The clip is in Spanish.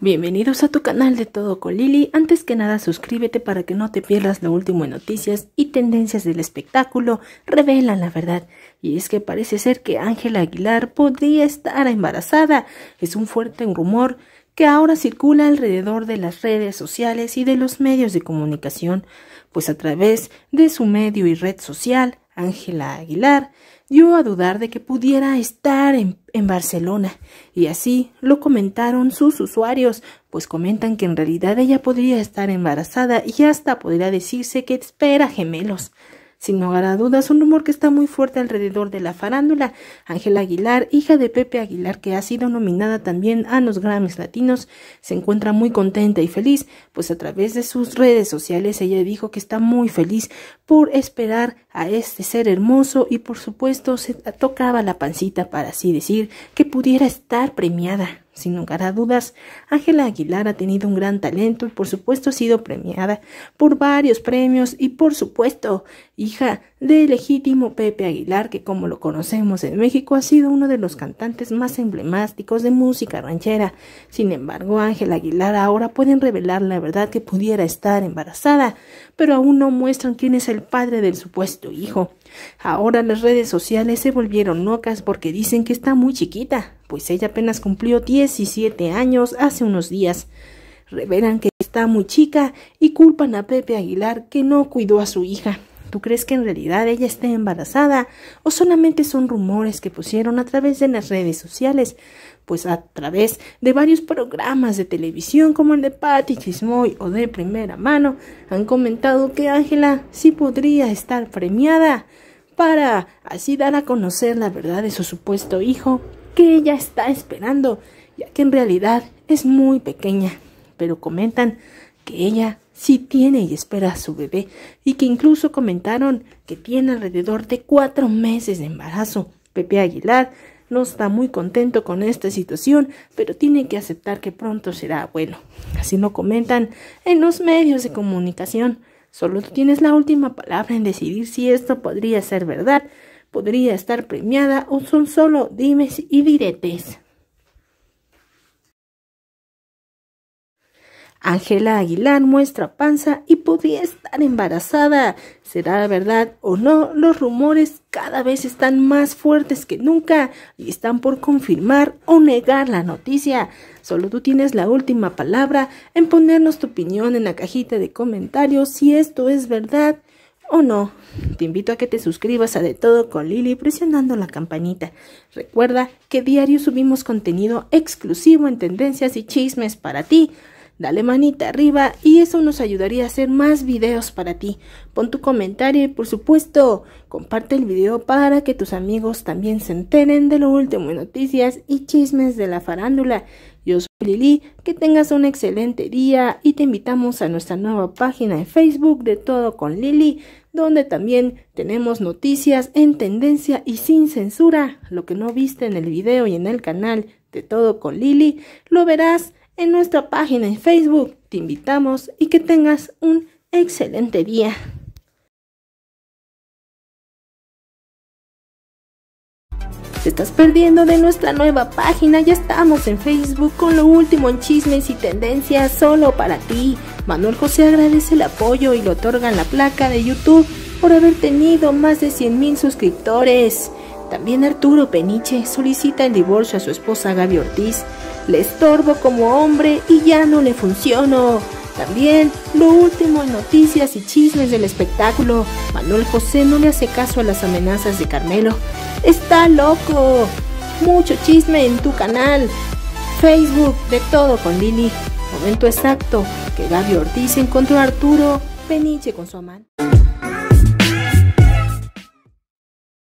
Bienvenidos a tu canal de Todo con Lili. Antes que nada suscríbete para que no te pierdas lo último en noticias y tendencias del espectáculo revelan la verdad. Y es que parece ser que Ángela Aguilar podría estar embarazada. Es un fuerte rumor que ahora circula alrededor de las redes sociales y de los medios de comunicación, pues a través de su medio y red social, Ángela Aguilar, dio a dudar de que pudiera estar en, Barcelona, y así lo comentaron sus usuarios, pues comentan que en realidad ella podría estar embarazada y hasta podría decirse que espera gemelos. Sin lugar a dudas, un rumor que está muy fuerte alrededor de la farándula. Ángela Aguilar, hija de Pepe Aguilar, que ha sido nominada también a los Grammys Latinos, se encuentra muy contenta y feliz, pues a través de sus redes sociales ella dijo que está muy feliz por esperar a este ser hermoso y por supuesto se tocaba la pancita para así decir que pudiera estar premiada. Sin lugar a dudas, Ángela Aguilar ha tenido un gran talento y por supuesto ha sido premiada por varios premios y por supuesto hija de legítimo Pepe Aguilar, que como lo conocemos en México ha sido uno de los cantantes más emblemáticos de música ranchera. Sin embargo, Ángela Aguilar ahora pueden revelar la verdad que pudiera estar embarazada, pero aún no muestran quién es el padre del supuesto hijo. Ahora las redes sociales se volvieron locas porque dicen que está muy chiquita, pues ella apenas cumplió 17 años hace unos días. Revelan que está muy chica y culpan a Pepe Aguilar que no cuidó a su hija. ¿Tú crees que en realidad ella está embarazada o solamente son rumores que pusieron a través de las redes sociales? Pues a través de varios programas de televisión como el de Patty Chismoy o de Primera Mano han comentado que Ángela sí podría estar premiada para así dar a conocer la verdad de su supuesto hijo que ella está esperando, ya que en realidad es muy pequeña, pero comentan que ella si tiene y espera a su bebé y que incluso comentaron que tiene alrededor de cuatro meses de embarazo. Pepe Aguilar no está muy contento con esta situación, pero tiene que aceptar que pronto será bueno. Así lo comentan en los medios de comunicación. Solo tú tienes la última palabra en decidir si esto podría ser verdad, podría estar premiada o son solo dimes y diretes. Angela Aguilar muestra panza y podría estar embarazada. ¿Será verdad o no? Los rumores cada vez están más fuertes que nunca y están por confirmar o negar la noticia. Solo tú tienes la última palabra en ponernos tu opinión en la cajita de comentarios si esto es verdad o no. Te invito a que te suscribas a De Todo con Lili presionando la campanita. Recuerda que diario subimos contenido exclusivo en tendencias y chismes para ti dale manita arriba y eso nos ayudaría a hacer más videos para ti. Pon tu comentario y por supuesto comparte el video para que tus amigos también se enteren de lo último en noticias y chismes de la farándula. Yo soy Lili, que tengas un excelente día y te invitamos a nuestra nueva página de Facebook de Todo con Lili, donde también tenemos noticias en tendencia y sin censura. Lo que no viste en el video y en el canal de Todo con Lili, lo verás en nuestra página en Facebook. Te invitamos y que tengas un excelente día. Te estás perdiendo de nuestra nueva página, ya estamos en Facebook con lo último en chismes y tendencias solo para ti. Manuel José agradece el apoyo y le otorgan la placa de YouTube por haber tenido más de 100.000 suscriptores. También Arturo Peniche solicita el divorcio a su esposa Gaby Ortiz le estorbo como hombre y ya no le funciono. También lo último en noticias y chismes del espectáculo. Manuel José no le hace caso a las amenazas de Carmelo. Está loco. Mucho chisme en tu canal. Facebook, de todo con Lili. Momento exacto que Gaby Ortiz encontró a Arturo Peniche con su amante.